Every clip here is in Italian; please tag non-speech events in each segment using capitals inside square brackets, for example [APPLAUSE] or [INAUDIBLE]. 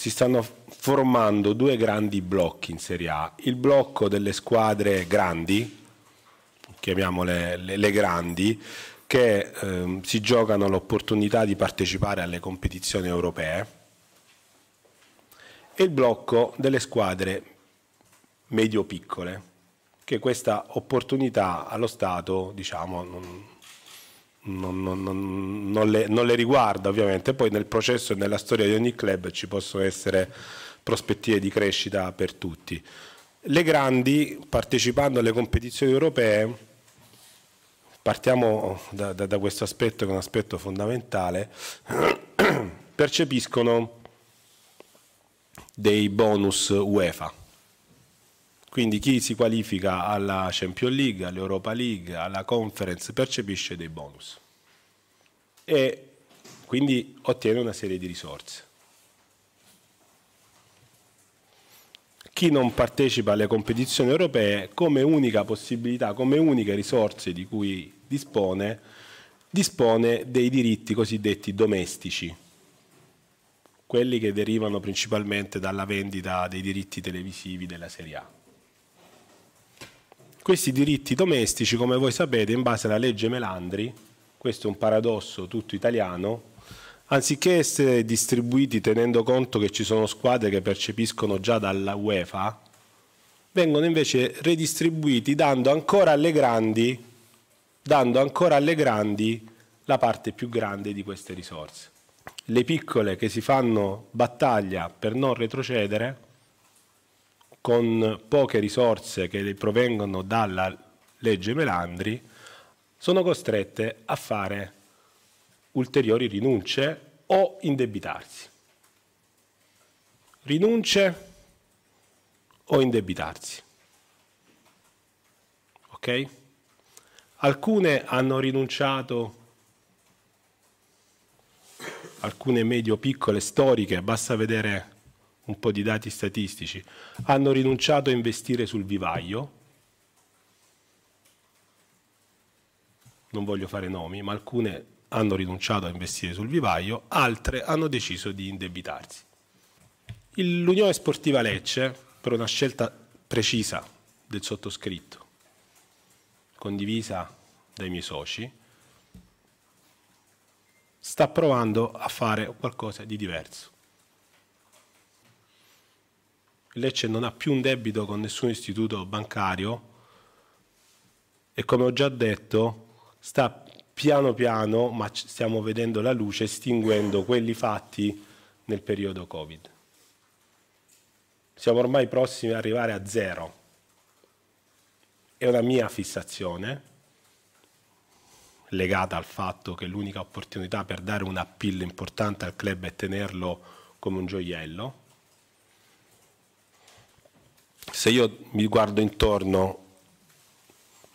si stanno formando due grandi blocchi in Serie A. Il blocco delle squadre grandi, chiamiamole le, le grandi, che ehm, si giocano l'opportunità di partecipare alle competizioni europee e il blocco delle squadre medio-piccole, che questa opportunità allo Stato diciamo, non, non, non, non, le, non, le, riguarda ovviamente. Poi nel processo e nella storia di ogni club ci possono essere prospettive di crescita per tutti. Le grandi partecipando alle competizioni europee, partiamo da, da, da questo aspetto che è un aspetto fondamentale, [CLEARS THROAT] percepiscono dei bonus UEFA quindi chi si qualifica alla Champions League, all'Europa League, alla Conference percepisce dei bonus e quindi ottiene una serie di risorse. Chi non partecipa alle competizioni europee come unica possibilità, come uniche risorse di cui dispone, dispone dei diritti cosiddetti domestici, quelli che derivano principalmente dalla vendita dei diritti televisivi della Serie A. Questi diritti domestici, come voi sapete, in base alla legge Melandri, questo è un paradosso tutto italiano, anziché essere distribuiti tenendo conto che ci sono squadre che percepiscono già dalla UEFA, vengono invece redistribuiti dando ancora alle grandi, ancora alle grandi la parte più grande di queste risorse. Le piccole che si fanno battaglia per non retrocedere con poche risorse che provengono dalla legge Melandri, sono costrette a fare ulteriori rinunce o indebitarsi. Rinunce o indebitarsi. Ok? Alcune hanno rinunciato, alcune medio-piccole storiche, basta vedere un po' di dati statistici, hanno rinunciato a investire sul vivaio, non voglio fare nomi, ma alcune hanno rinunciato a investire sul vivaio, altre hanno deciso di indebitarsi. L'Unione Sportiva Lecce, per una scelta precisa del sottoscritto, condivisa dai miei soci, sta provando a fare qualcosa di diverso. Il Lecce non ha più un debito con nessun istituto bancario e come ho già detto sta piano piano, ma stiamo vedendo la luce, estinguendo quelli fatti nel periodo Covid. Siamo ormai prossimi ad arrivare a zero. È una mia fissazione legata al fatto che l'unica opportunità per dare un appeal importante al club è tenerlo come un gioiello se io mi guardo intorno,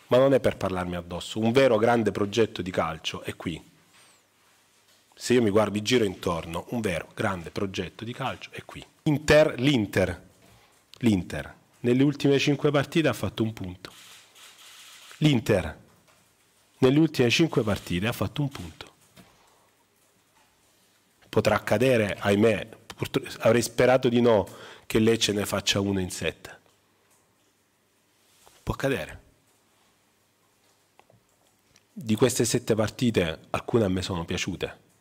ma non è per parlarmi addosso, un vero grande progetto di calcio è qui. Se io mi guardo, mi giro intorno, un vero grande progetto di calcio è qui. Inter, l'Inter, l'Inter, nelle ultime cinque partite ha fatto un punto. L'Inter, nelle ultime cinque partite ha fatto un punto. Potrà accadere, ahimè, avrei sperato di no, che Lecce ne faccia uno in sette può accadere. Di queste sette partite alcune a me sono piaciute,